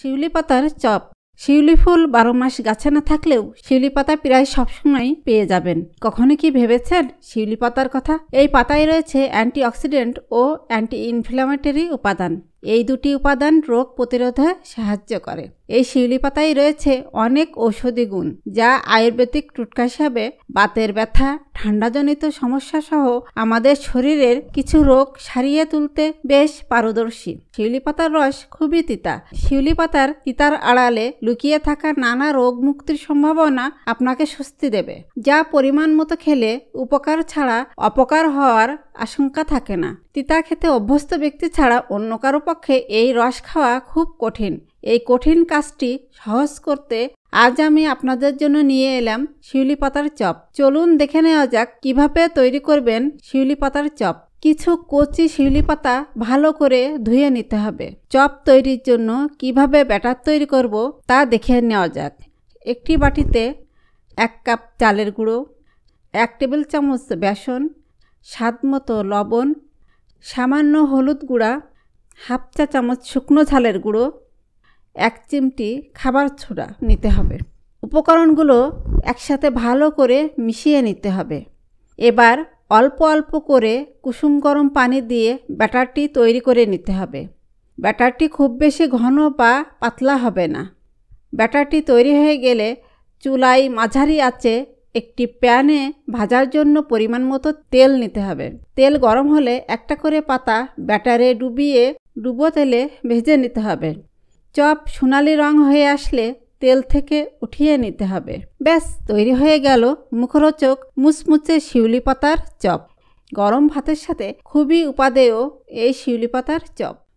শিউলি পাতার চপ শিউলি ফুল বারো মাস গাছে না থাকলেও শিউলি পাতা প্রায় সবসময় পেয়ে যাবেন কখনো কি ভেবেছেন শিউলি পাতার কথা এই পাতায় রয়েছে অ্যান্টিঅক্সিডেন্ট ও অ্যান্টি ইনফ্লামেটরি উপাদান এই দুটি উপাদান রোগ প্রতিরোধে সাহায্য করে এই শিউলি পাতায় রয়েছে অনেক ঔষধি গুণ যা আয়ুর্বেদিক টুটকা হিসাবে বাতের ব্যথা ঠান্ডাজনিত সমস্যা সহ আমাদের শরীরের কিছু রোগ সারিয়ে তুলতে বেশ পারদর্শী শিউলি পাতার রস খুবই তিতা শিউলি পাতার তিতার আড়ালে লুকিয়ে থাকা নানা রোগ মুক্তির সম্ভাবনা আপনাকে স্বস্তি দেবে যা পরিমাণ মতো খেলে উপকার ছাড়া অপকার হওয়ার আশঙ্কা থাকে না তিতা খেতে অভ্যস্ত ব্যক্তি ছাড়া অন্য কারো পক্ষে এই রস খাওয়া খুব কঠিন এই কঠিন কাজটি সহজ করতে আজ আমি আপনাদের জন্য নিয়ে এলাম শিউলি পাতার চপ চলুন দেখে নেওয়া যাক কিভাবে তৈরি করবেন শিউলি পাতার চপ কিছু কচি শিউলি পাতা ভালো করে ধুয়ে নিতে হবে চপ তৈরির জন্য কিভাবে ব্যাটার তৈরি করব তা দেখে নেওয়া যাক একটি বাটিতে এক কাপ চালের গুঁড়ো এক টেবিল চামচ বেসন স্বাদ মতো লবণ সামান্য হলুদ গুঁড়া হাফ চা চামচ শুকনো ঝালের গুঁড়ো এক চিমটি খাবার ছোড়া নিতে হবে উপকরণগুলো একসাথে ভালো করে মিশিয়ে নিতে হবে এবার অল্প অল্প করে কুসুম গরম পানি দিয়ে ব্যাটারটি তৈরি করে নিতে হবে ব্যাটারটি খুব বেশি ঘন বা পাতলা হবে না ব্যাটারটি তৈরি হয়ে গেলে চুলাই মাঝারি আছে একটি প্যানে ভাজার জন্য পরিমাণ মতো তেল নিতে হবে তেল গরম হলে একটা করে পাতা ব্যাটারে ডুবিয়ে ডুবো তেলে ভেজে নিতে হবে চপ সোনালি রং হয়ে আসলে তেল থেকে উঠিয়ে নিতে হবে ব্যাস তৈরি হয়ে গেল মুখরোচক মুচমুচে শিউলি পাতার চপ গরম ভাতের সাথে খুবই উপাদেয় এই শিউলি পাতার চপ